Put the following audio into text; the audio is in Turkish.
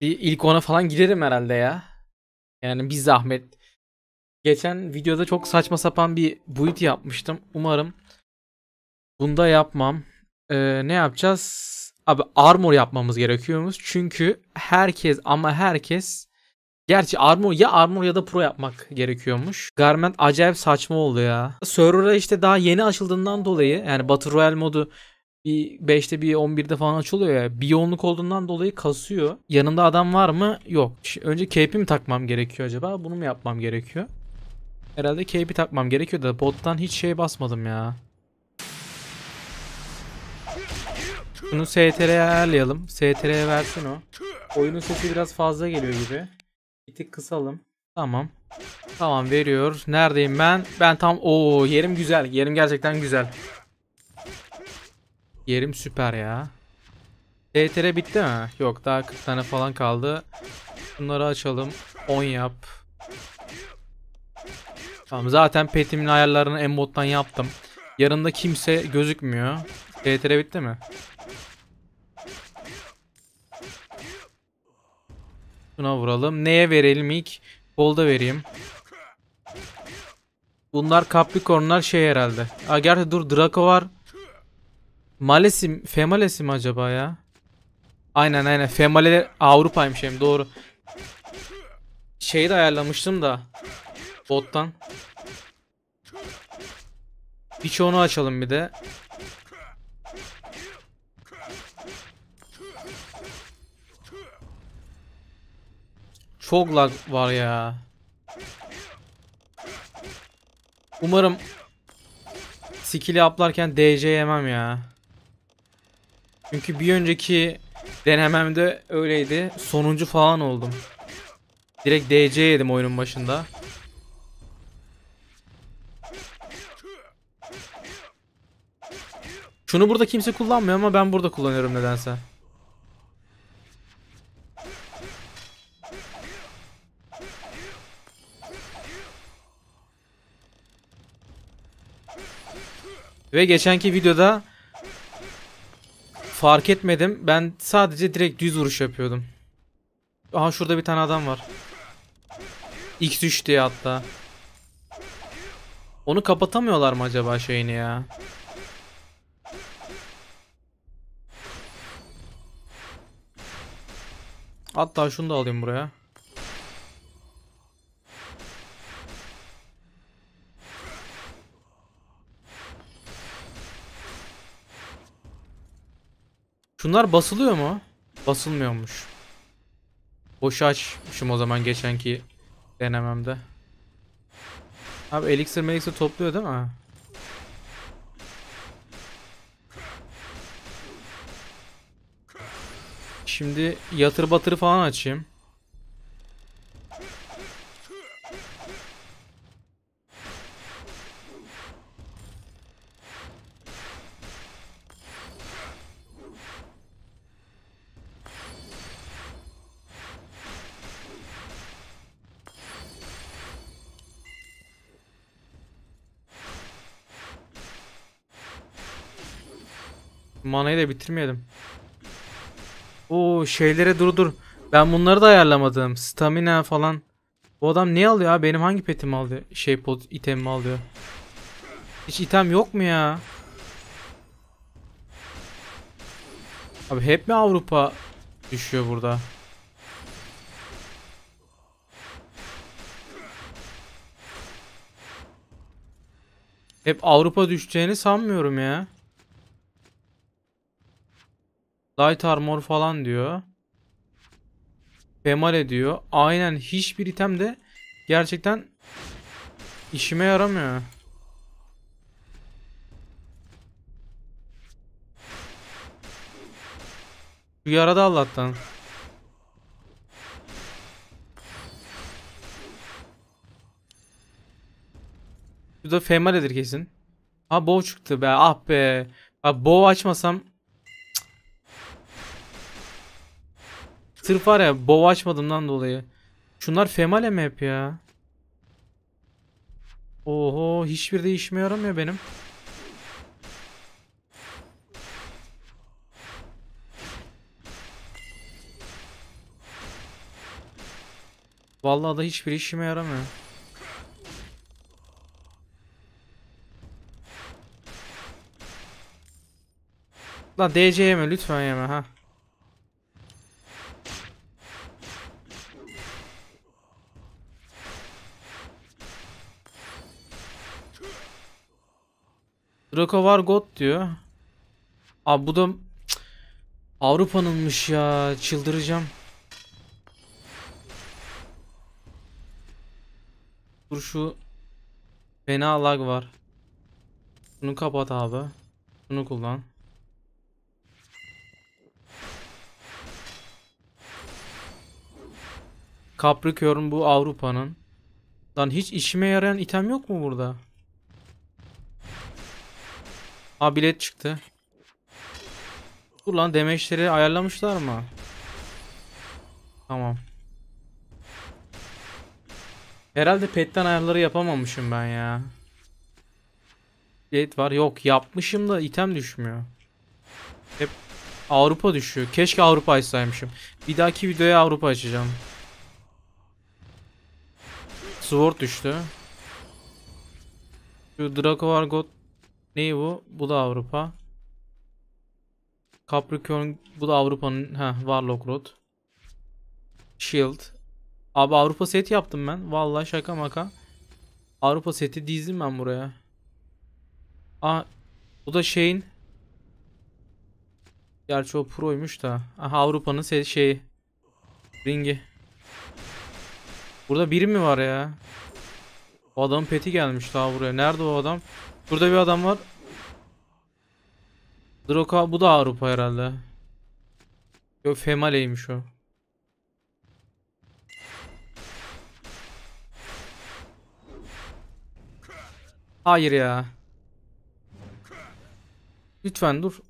Bir ilk ona falan giderim herhalde ya. Yani bir zahmet. Geçen videoda çok saçma sapan bir buit yapmıştım. Umarım bunda yapmam. Ee, ne yapacağız? Abi armor yapmamız gerekiyormuş. Çünkü herkes ama herkes Gerçi armor ya armor ya da pro yapmak gerekiyormuş. Garment acayip saçma oldu ya. Server'a işte daha yeni açıldığından dolayı yani Battle Royale modu bir 5'te bir 11'de falan açılıyor ya. Bir yoğunluk olduğundan dolayı kasıyor. Yanında adam var mı? Yok. Önce cape'i mi takmam gerekiyor acaba? Bunu mu yapmam gerekiyor? Herhalde cape'i takmam gerekiyor da bottan hiç şey basmadım ya. Bunu STR'ye ayarlayalım. STR'ye versin o. Oyunun sesi biraz fazla geliyor gibi. Bir tık kısalım. Tamam. Tamam veriyor. Neredeyim ben? Ben tam o yerim güzel. Yerim gerçekten güzel. Yerim süper ya. DTR bitti mi? Yok daha 40 tane falan kaldı. Bunları açalım. 10 yap. Tamam zaten petimin ayarlarını embottan yaptım. Yarında kimse gözükmüyor. DTR bitti mi? Buna vuralım. Neye verelim ilk? Golda vereyim. Bunlar Capricorn'lar şey herhalde. Ha gerçi dur Draco var. Malesi, Femalesi mi acaba ya? Aynen aynen. Female Avrupa'ymış hem doğru. Şeyi de ayarlamıştım da. Bottan. Birçoğunu açalım bir de. Çok lag var ya. Umarım skill'i aplarken DC yemem ya. Çünkü bir önceki denememde öyleydi. Sonuncu falan oldum. Direkt DC yedim oyunun başında. Şunu burada kimse kullanmıyor ama ben burada kullanıyorum nedense. Ve geçenki videoda Fark etmedim. Ben sadece direkt düz vuruş yapıyordum. Aha şurada bir tane adam var. X3 diye hatta. Onu kapatamıyorlar mı acaba şeyini ya? Hatta şunu da alayım buraya. Şunlar basılıyor mu? Basılmıyormuş. Boşa açmışım o zaman geçenki denememde. Abi elixir melixir topluyor değil mi? Şimdi yatır batırı falan açayım. Manayı da bitirmeyelim. O şeylere dur dur. Ben bunları da ayarlamadım. Stamina falan. Bu adam ne alıyor ha? Benim hangi petimi alıyor? Şey pot itemimi alıyor. Hiç item yok mu ya? Abi hep mi Avrupa düşüyor burada? Hep Avrupa düşeceğini sanmıyorum ya. Light armor falan diyor. Femal ediyor. Aynen hiçbir item de gerçekten işime yaramıyor. Şu yaradı Allah'tan. Şu da femaledir kesin. Ha bow çıktı be ah be. Bak bow açmasam Sırf var ya bova açmadığımdan dolayı. Şunlar female mi hep ya? Oho hiçbir de işime yaramıyor benim. Vallahi da hiçbir işime yaramıyor. Lan DC yeme lütfen yeme ha. Draco var God diyor. Abi bu da Avrupa'nınmış ya. Çıldıracağım. Dur şu fena lag var. Bunu kapat abi. Bunu kullan. Capricorn bu Avrupa'nın. Lan hiç işime yarayan item yok mu burada? Ha bilet çıktı. Dur lan damage'leri ayarlamışlar mı? Tamam. Herhalde petten ayarları yapamamışım ben ya. Bilet var. Yok yapmışım da item düşmüyor. Hep Avrupa düşüyor. Keşke Avrupa açsaymışım. Bir dahaki videoya Avrupa açacağım. Sword düştü. Şu Draco var God Neyi bu? Bu da Avrupa. Capricorn bu da Avrupa'nın ha Warlock Road. Shield. Abi Avrupa seti yaptım ben. Vallahi şaka maka. Avrupa seti dizdim ben buraya. Aa bu da şeyin Gerçi o proymuş da. Aha Avrupa'nın şeyi. Ringi. Burada biri mi var ya? O adamın peti gelmiş daha buraya. Nerede o adam? Burada bir adam var. Droka bu da Avrupa herhalde. Yok Female'ymiş o. Hayır ya. Lütfen dur.